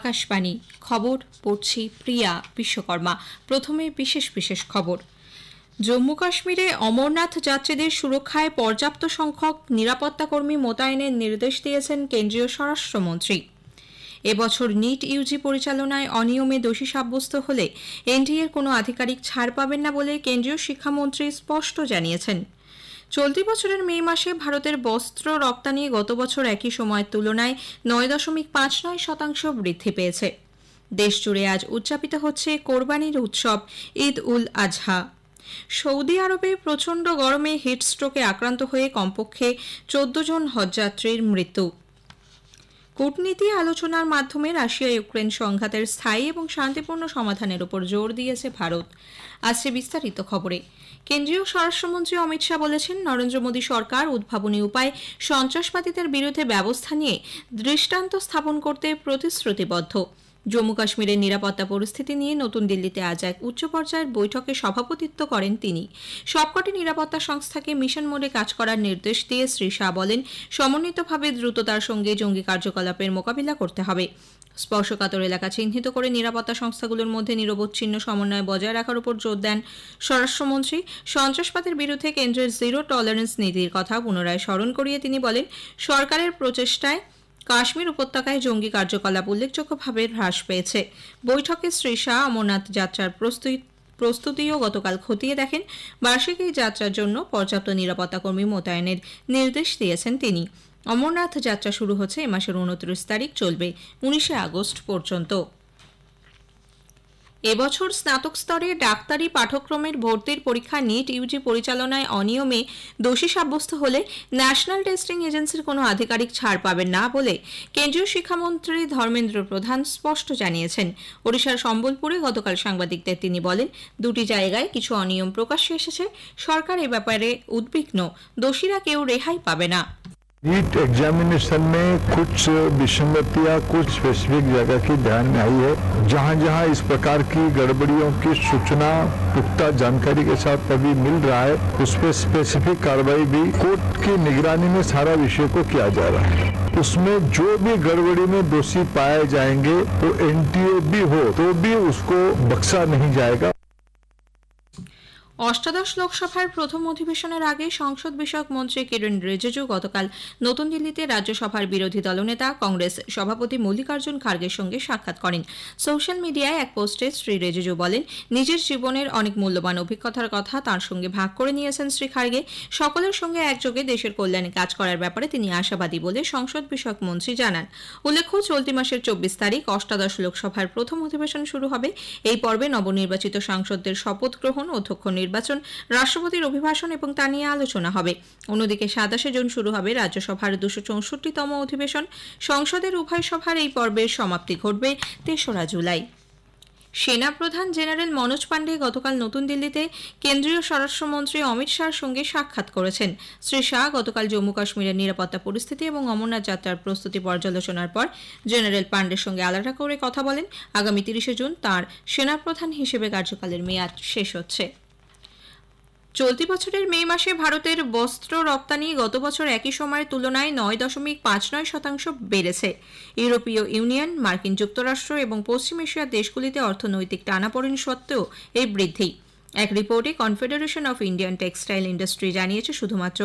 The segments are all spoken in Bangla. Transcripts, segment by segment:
আকাশবাণী খবর পড়ছি প্রিয়া বিশ্বকর্মা প্রথমে বিশেষ বিশেষ খবর জম্মু কাশ্মীরে অমরনাথ যাত্রীদের সুরক্ষায় পর্যাপ্ত সংখ্যক নিরাপত্তাকর্মী মোতায়েনের নির্দেশ দিয়েছেন কেন্দ্রীয় স্বরাষ্ট্রমন্ত্রী এবছর নিট ইউজি পরিচালনায় অনিয়মে দোষী সাব্যস্ত হলে এনডিএর কোনো আধিকারিক ছাড় পাবেন না বলে কেন্দ্রীয় শিক্ষামন্ত্রী স্পষ্ট জানিয়েছেন চলতি বছরের মে মাসে ভারতের বস্ত্র রপ্তানি গত বছর একই সময়ের তুলনায় নয় দশমিক পাঁচ নয় শতাংশ বৃদ্ধি পেয়েছে দেশ জুড়ে আজ উদযাপিত হচ্ছে কোরবানির উৎসব ঈদ উল আজহা সৌদি আরবে প্রচণ্ড গরমে হিটস্ট্রোকে আক্রান্ত হয়ে কমপক্ষে চোদ্দ জন হজযাত্রীর মৃত্যু কূটনীতি আলোচনার মাধ্যমে রাশিয়া ইউক্রেন সংঘাতের স্থায়ী এবং শান্তিপূর্ণ সমাধানের উপর জোর দিয়েছে ভারত আজকে বিস্তারিত খবরে কেন্দ্রীয় স্বরাষ্ট্রমন্ত্রী অমিত শাহ বলেছেন নরেন্দ্র মোদী সরকার উদ্ভাবনী উপায় সন্ত্রাসবাদীদের বিরুদ্ধে ব্যবস্থা নিয়ে দৃষ্টান্ত স্থাপন করতে প্রতিশ্রুতিবদ্ধ জম্মু কাশ্মীরের নিরাপত্তা পরিস্থিতি নিয়ে নতুন দিল্লিতে আজ এক উচ্চ পর্যায়ের বৈঠকে সভাপতিত্ব করেন তিনি সবকটি নিরাপত্তা সংস্থাকে মিশন মোডে কাজ করার নির্দেশ দিয়ে শ্রী শাহ বলেন সমন্বিতভাবে দ্রুততার সঙ্গে জঙ্গি কার্যকলাপের মোকাবিলা করতে হবে স্পর্শকাতর এলাকা চিহ্নিত করে নিরাপত্তা সংস্থাগুলোর মধ্যে নিরবচ্ছিন্ন সমন্বয় বজায় রাখার উপর জোর দেন স্বরাষ্ট্রমন্ত্রী সন্ত্রাসবাদের বিরুদ্ধে কেন্দ্রের জিরো টলারেন্স নীতির কথা পুনরায় স্মরণ করিয়ে তিনি বলেন সরকারের প্রচেষ্টায় কাশ্মীর উপত্যকায় জঙ্গি কার্যকলাপ উল্লেখযোগ্যভাবে হ্রাস পেয়েছে বৈঠকে শ্রী শাহ অমরনাথ যাত্রার প্রস্তুত প্রস্তুতিও গতকাল খতিয়ে দেখেন বার্ষিক এই যাত্রার জন্য পর্যাপ্ত নিরাপত্তা কর্মী মোতায়েনের নির্দেশ দিয়েছেন তিনি অমরনাথ যাত্রা শুরু হচ্ছে এ মাসের উনত্রিশ তারিখ চলবে উনিশে আগস্ট পর্যন্ত এবছর স্নাতক স্তরে ডাক্তারি পাঠ্যক্রমের ভর্তির পরীক্ষা নিট ইউজি পরিচালনায় অনিয়মে দোষী সাব্যস্ত হলে ন্যাশনাল টেস্টিং এজেন্সির কোনো আধিকারিক ছাড় পাবেন না বলে কেন্দ্রীয় শিক্ষামন্ত্রী ধর্মেন্দ্র প্রধান স্পষ্ট জানিয়েছেন ওড়িশার সম্বলপুরে গতকাল সাংবাদিকদের তিনি বলেন দুটি জায়গায় কিছু অনিয়ম প্রকাশ্যে এসেছে সরকার এ ব্যাপারে উদ্বিগ্ন দোষীরা কেউ রেহাই পাবে না नीट एग्जामिनेशन में कुछ विसंगतियां कुछ स्पेसिफिक जगह की ध्यान में आई है जहाँ जहाँ इस प्रकार की गड़बड़ियों की सूचना पुख्ता जानकारी के साथ अभी मिल रहा है उस पर स्पेसिफिक कार्रवाई भी कोर्ट की निगरानी में सारा विषय को किया जा रहा है उसमें जो भी गड़बड़ी में दोषी पाए जाएंगे तो एनटीओ भी हो तो भी उसको बख्शा नहीं जाएगा অষ্টাদশ লোকসভার প্রথম অধিবেশনের আগে সংসদ বিষয়ক মন্ত্রী কিরণ রিজিজু গতকাল নতুন দিল্লিতে রাজ্যসভার বিরোধী দলনেতা কংগ্রেস সভাপতি মল্লিকার্জুন খার্গের সঙ্গে সাক্ষাৎ করেন সোশ্যাল মিডিয়ায় এক পোস্টে শ্রী রিজিজু বলেন নিজের জীবনের অনেক মূল্যবান অভিজ্ঞতার কথা তার সঙ্গে ভাগ করে নিয়েছেন শ্রী খার্গে সকলের সঙ্গে একযোগে দেশের কল্যাণে কাজ করার ব্যাপারে তিনি আশাবাদী বলে সংসদ বিষয়ক মন্ত্রী জানান উল্লেখ্য চলতি মাসের চব্বিশ তারিখ অষ্টাদশ লোকসভার প্রথম অধিবেশন শুরু হবে এই পর্বে নবনির্বাচিত সাংসদদের শপথ গ্রহণ অধ্যক্ষ নির্বাচন নির্বাচন রাষ্ট্রপতির অভিভাষণ এবং তা নিয়ে আলোচনা হবে অন্যদিকে সাতাশে জুন শুরু হবে রাজ্যসভার দুশো চৌষট্টিতম অধিবেশন সংসদের উভয় সভার এই পর্বের সমাপ্তি ঘটবে তেসরা জুলাই সেনাপ্রধান জেনারেল মনোজ পাণ্ডে গতকাল নতুন দিল্লিতে কেন্দ্রীয় স্বরাষ্ট্রমন্ত্রী অমিত শাহর সঙ্গে সাক্ষাৎ করেছেন শ্রী শাহ গতকাল জম্মু কাশ্মীরের নিরাপত্তা পরিস্থিতি এবং অমরনাথ যাত্রার প্রস্তুতি পর্যালোচনার পর জেনারেল পাণ্ডের সঙ্গে আলাদা করে কথা বলেন আগামী তিরিশে জুন তাঁর সেনাপ্রধান হিসেবে কার্যকালের মেয়াদ শেষ হচ্ছে চলতি বছরের মে মাসে ভারতের বস্ত্র রপ্তানি গত বছর একই সময়ের তুলনায় নয় দশমিক পাঁচ নয় শতাংশ বেড়েছে ইউরোপীয় ইউনিয়ন মার্কিন যুক্তরাষ্ট্র এবং পশ্চিম এশিয়ার দেশগুলিতে অর্থনৈতিক টানাপড়েন সত্ত্বেও এই বৃদ্ধি এক রিপোর্টে Confederation of Indian Textile Industry জানিয়েছে শুধুমাত্র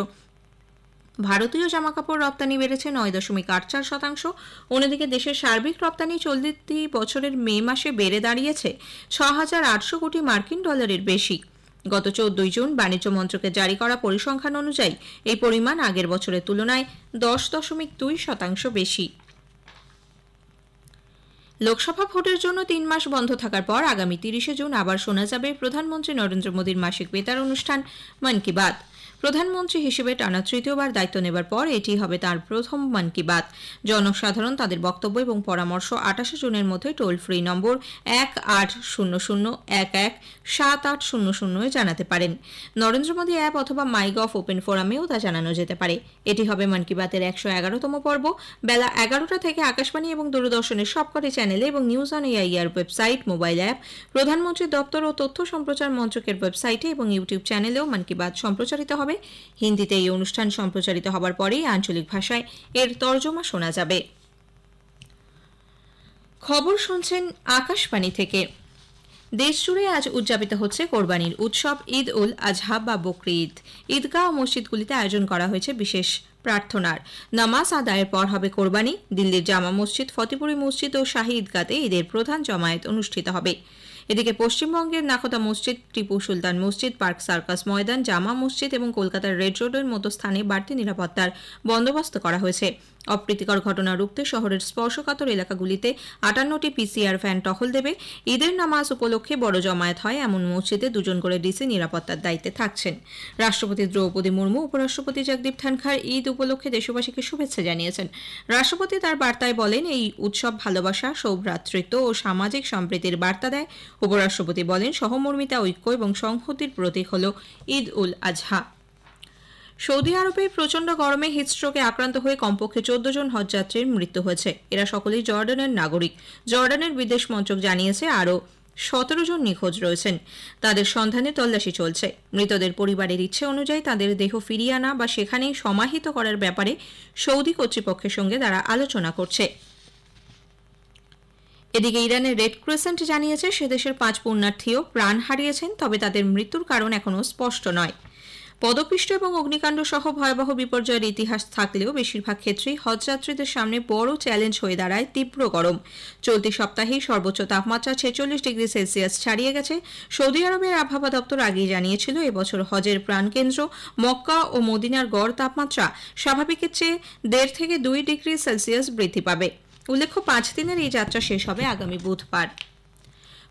ভারতীয় জামাকাপড় রপ্তানি বেড়েছে নয় দশমিক আট চার শতাংশ অন্যদিকে দেশের সার্বিক রপ্তানি চলতি বছরের মে মাসে বেড়ে দাঁড়িয়েছে ছ হাজার আটশো কোটি মার্কিন ডলারের বেশি গত চোদ্দই জুন বাণিজ্য মন্ত্রকের জারি করা পরিসংখ্যান অনুযায়ী এই পরিমাণ আগের বছরের তুলনায় দশ দশমিক দুই শতাংশ বেশি লোকসভা ভোটের জন্য তিন মাস বন্ধ থাকার পর আগামী তিরিশে জুন আবার শোনা যাবে প্রধানমন্ত্রী নরেন্দ্র মোদীর মাসিক বেতার অনুষ্ঠান মন কি বাত প্রধানমন্ত্রী হিসেবে টানা তৃতীয়বার দায়িত্ব নেবার পর এটি হবে তার প্রথম মন কি বাত জনসাধারণ তাদের বক্তব্য এবং পরামর্শ আঠাশে জুনের মধ্যে টোল ফ্রি নম্বর এক আট শূন্য শূন্য এক এক সাত আট শূন্য এ জানাতে পারেন নরেন্দ্র মোদী অ্যাপ অথবা মাই গভ ওপেন ফোরামেও তা জানানো যেতে পারে এটি হবে মন কি বাতের একশো এগারোতম পর্ব বেলা এগারোটা থেকে আকাশবাণী এবং দূরদর্শনের সবকটি চ্যানেলে এবং news on AIR website mobile app প্রধানমন্ত্রীর দপ্তর ও তথ্য সম্প্রচার মন্ত্রকের ওয়েবসাইটে এবং ইউটিউব চ্যানেলেও মন কি বাত সম্প্রচারিত হবে হবে হিন্দিতে এই অনুষ্ঠান সম্প্রচারিত হবার পরেই আঞ্চলিক ভাষায় এর তর্জমা শোনা যাবে খবর শুনছেন আকাশবাণী থেকে দেশজুড়ে আজ উদযাপিত হচ্ছে কোরবানির উৎসব ঈদ উল আজহা বা বকরি ঈদ ঈদগাহ ও মসজিদগুলিতে আয়োজন করা হয়েছে বিশেষ প্রার্থনার নামাজ আদায়ের পর হবে কোরবানি দিল্লির জামা মসজিদ ফতেপুরি মসজিদ ও শাহী ঈদগাতে ঈদের প্রধান জমায়েত অনুষ্ঠিত হবে এদিকে পশ্চিমবঙ্গের নাখোদা মসজিদ টিপু সুলতান মসজিদ পার্ক সার্কাস ময়দান জামা মসজিদ এবং কলকাতার রেড রোডের মতো স্থানে বাড়তি নিরাপত্তার বন্দোবস্ত করা হয়েছে অপ্রীতিকর ঘটনা রুখতে শহরের স্পর্শকাতর এলাকাগুলিতে আটান্নটি পিসিআর ভ্যান টহল দেবে ঈদের নামাজ উপলক্ষে বড় জমায়েত হয় এমন মসজিদে দুজন করে ডিসি নিরাপত্তার দায়িত্বে থাকছেন রাষ্ট্রপতি দ্রৌপদী মুর্মু উপরাষ্ট্রপতি জগদীপ ধনখার ঈদ উপলক্ষে দেশবাসীকে শুভেচ্ছা জানিয়েছেন রাষ্ট্রপতি তার বার্তায় বলেন এই উৎসব ভালোবাসা সৌভ্রাতৃত্ব ও সামাজিক সম্প্রীতির বার্তা দেয় উপরাষ্ট্রপতি বলেন সহমর্মিতা ঐক্য এবং সংহতির প্রতীক হল ঈদ উল আজহা সৌদি আরবে প্রচণ্ড গরমে হিটস্ট্রোকে আক্রান্ত হয়ে কমপক্ষে চোদ্দ জন হজযাত্রীর মৃত্যু হয়েছে এরা সকলেই জর্ডানের নাগরিক জর্ডানের বিদেশ মন্ত্রক জানিয়েছে আরও সতেরো জন নিখোঁজ রয়েছেন তাদের সন্ধানে তল্লাশি চলছে মৃতদের পরিবারের ইচ্ছে অনুযায়ী তাদের দেহ ফিরিয়ে আনা বা সেখানেই সমাহিত করার ব্যাপারে সৌদি কর্তৃপক্ষের সঙ্গে তারা আলোচনা করছে এদিকে ইরানের রেড ক্রেসেন্ট জানিয়েছে সেদেশের পাঁচ পুণ্যার্থীও প্রাণ হারিয়েছেন তবে তাদের মৃত্যুর কারণ এখনও স্পষ্ট নয় পদপিষ্ট এবং অগ্নিকাণ্ড সহ ভয়াবহ বিপর্যয়ের ইতিহাস থাকলেও বেশিরভাগ ক্ষেত্রেই হজযাত্রীদের সামনে বড় চ্যালেঞ্জ হয়ে দাঁড়ায় তীব্র গরম চলতি সপ্তাহেই সর্বোচ্চ তাপমাত্রা ছেচল্লিশ ডিগ্রি সেলসিয়াস ছাড়িয়ে গেছে সৌদি আরবের আবহাওয়া দপ্তর আগেই জানিয়েছিল এবছর হজের প্রাণকেন্দ্র মক্কা ও মদিনার গড় তাপমাত্রা স্বাভাবিকের চেয়ে দেড় থেকে দুই ডিগ্রি সেলসিয়াস বৃদ্ধি পাবে উল্লেখ্য পাঁচ দিনের এই যাত্রা শেষ হবে আগামী বুধবার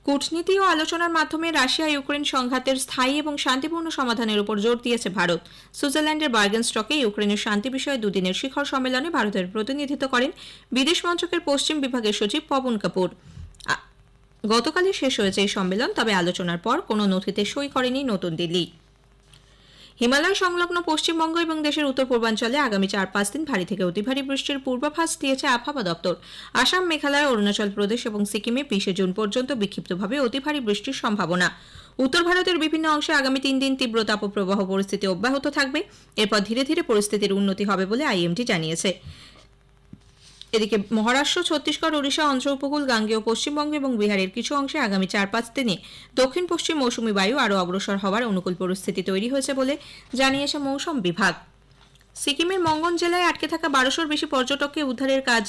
কূটনীতি ও আলোচনার মাধ্যমে রাশিয়া ইউক্রেন সংঘাতের স্থায়ী এবং শান্তিপূর্ণ সমাধানের উপর জোর দিয়েছে ভারত সুইজারল্যান্ডের বার্গেন স্টকে ইউক্রেনের শান্তি বিষয়ে দুদিনের শিখর সম্মেলনে ভারতের প্রতিনিধিত্ব করেন বিদেশ মন্ত্রকের পশ্চিম বিভাগের সচিব পবন কাপুর গতকালই শেষ হয়েছে এই সম্মেলন তবে আলোচনার পর কোনো নথিতে সই করেনি নতুন দিল্লি হিমালয় সংলগ্ন পশ্চিমবঙ্গ এবং দেশের উত্তর পূর্বাঞ্চলে আগামী চার পাঁচ দিন ভারী থেকে অতি ভারী বৃষ্টির পূর্বাভাস দিয়েছে আবহাওয়া দপ্তর আসাম মেঘালয় অরুণাচল প্রদেশ এবং সিকিমে বিশে জুন পর্যন্ত বিক্ষিপ্তভাবে অতি ভারী বৃষ্টির সম্ভাবনা উত্তর ভারতের বিভিন্ন অংশে আগামী তিন দিন তীব্র তাপপ্রবাহ পরিস্থিতি অব্যাহত থাকবে এরপর ধীরে ধীরে পরিস্থিতির উন্নতি হবে বলে আইএমটি জানিয়েছে এদিকে মহারাষ্ট্র ছত্তিশগড় ওড়িশা অন্ধ্র উপকূল গাঙ্গেয় পশ্চিমবঙ্গ এবং বিহারের কিছু অংশে আগামী চার পাঁচ দিনে দক্ষিণ পশ্চিম মৌসুমি বায়ু আরও অগ্রসর হওয়ার অনুকূল পরিস্থিতি তৈরি হয়েছে বলে জানিয়েছে মৌসুম বিভাগ সিকিমের মঙ্গন জেলায় আটকে থাকা বারোশোর বেশি পর্যটককে উদ্ধারের কাজ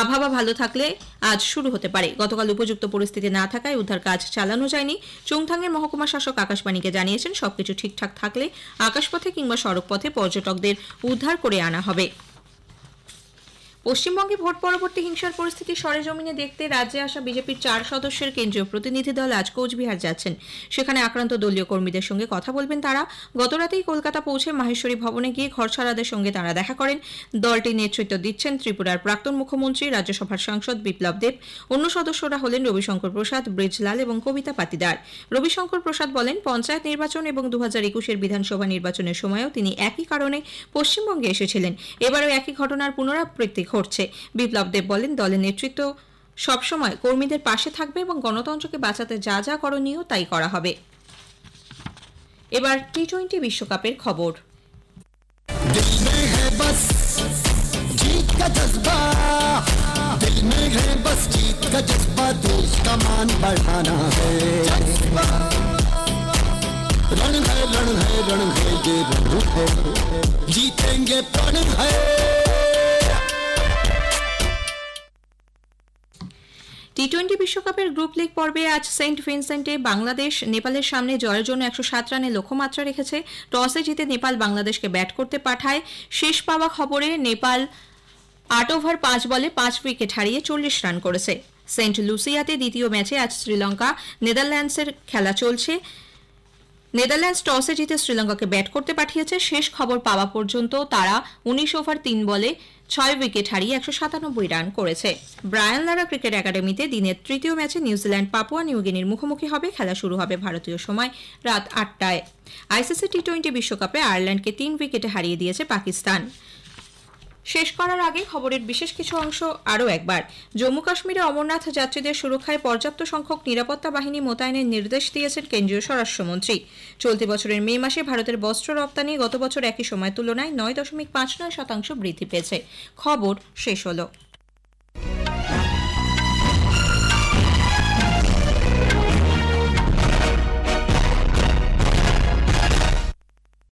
আবহাওয়া ভালো থাকলে আজ শুরু হতে পারে গতকাল উপযুক্ত পরিস্থিতি না থাকায় উদ্ধার কাজ চালানো যায়নি চুংথাংয়ের মহকুমা শাসক আকাশবাণীকে জানিয়েছেন সবকিছু ঠিকঠাক থাকলে আকাশপথে কিংবা সড়কপথে পর্যটকদের উদ্ধার করে আনা হবে পশ্চিমবঙ্গে ভোট পরবর্তী হিংসার পরিস্থিতি সরেজমিনে দেখতে রাজ্যে আসা বিজেপির চার সদস্যের কেন্দ্রীয় প্রতিনিধি দল আজ কোচবিহার যাচ্ছেন সেখানে আক্রান্ত দলীয় কর্মীদের সঙ্গে কথা বলবেন তারা গতরাতেই কলকাতা পৌঁছে মাহেশ্বরী ভবনে গিয়ে ঘরছাড়াদের সঙ্গে তারা দেখা করেন দলটির নেতৃত্ব দিচ্ছেন ত্রিপুরার প্রাক্তন মুখ্যমন্ত্রী রাজ্যসভার সাংসদ বিপ্লব দেব অন্য সদস্যরা হলেন রবিশঙ্কর প্রসাদ ব্রিজলাল এবং কবিতা পাতিদার রবিশঙ্কর প্রসাদ বলেন পঞ্চায়েত নির্বাচন এবং দু হাজার একুশের বিধানসভা নির্বাচনের সময়ও তিনি একই কারণে পশ্চিমবঙ্গে এসেছিলেন এবারও একই ঘটনার পুনরাবৃত্তি ঘটছে বিপ্লব দেব বলেন দলের নেতৃত্ব সবসময় কর্মীদের পাশে থাকবে এবং গণতন্ত্রকে বাঁচাতে যা যা করণীয় তাই করা হবে এবার টি টোয়েন্টি বিশ্বকাপের খবর जीतेंगे प्रण है টি টোয়েন্টি বিশ্বকাপের গ্রুপ লিগ পর্বে আজ সেন্ট ভিনসেন্টে বাংলাদেশ নেপালের সামনে জয়ের জন্য একশো সাত রানে লক্ষ্যমাত্রা রেখেছে টসে জিতে নেপাল বাংলাদেশকে ব্যাট করতে পাঠায় শেষ পাওয়া খবরে নেপাল আট ওভার পাঁচ বলে পাঁচ উইকেট হারিয়ে চল্লিশ রান করেছে সেন্ট লুসিয়াতে দ্বিতীয় ম্যাচে আজ শ্রীলঙ্কা নেদারল্যান্ডসের খেলা চলছে নেদারল্যান্ডস টসে জিতে শ্রীলঙ্কাকে ব্যাট করতে পাঠিয়েছে শেষ খবর পাওয়া পর্যন্ত তারা উনিশ ওভার তিন বলে ছয় উইকেট হারিয়ে একশো সাতানব্বই রান করেছে ব্রায়ান লারা ক্রিকেট একাডেমিতে দিনের তৃতীয় ম্যাচে নিউজিল্যান্ড পাপুয়া নিউগিনির মুখোমুখি হবে খেলা শুরু হবে ভারতীয় সময় রাত আটটায় আইসিসি টি টোয়েন্টি বিশ্বকাপে আয়ারল্যান্ডকে তিন উইকেটে হারিয়ে দিয়েছে পাকিস্তান শেষ করার আগে খবরের বিশেষ কিছু অংশ আরও একবার জম্মু কাশ্মীরে অমরনাথ যাত্রীদের সুরক্ষায় পর্যাপ্ত সংখ্যক নিরাপত্তা বাহিনী মোতায়েনের নির্দেশ দিয়েছেন কেন্দ্রীয় স্বরাষ্ট্রমন্ত্রী চলতি বছরের মে মাসে ভারতের বস্ত্র রপ্তানি গত বছর একই সময় তুলনায় নয় দশমিক পাঁচ নয় শতাংশ বৃদ্ধি পেয়েছে খবর শেষ হলো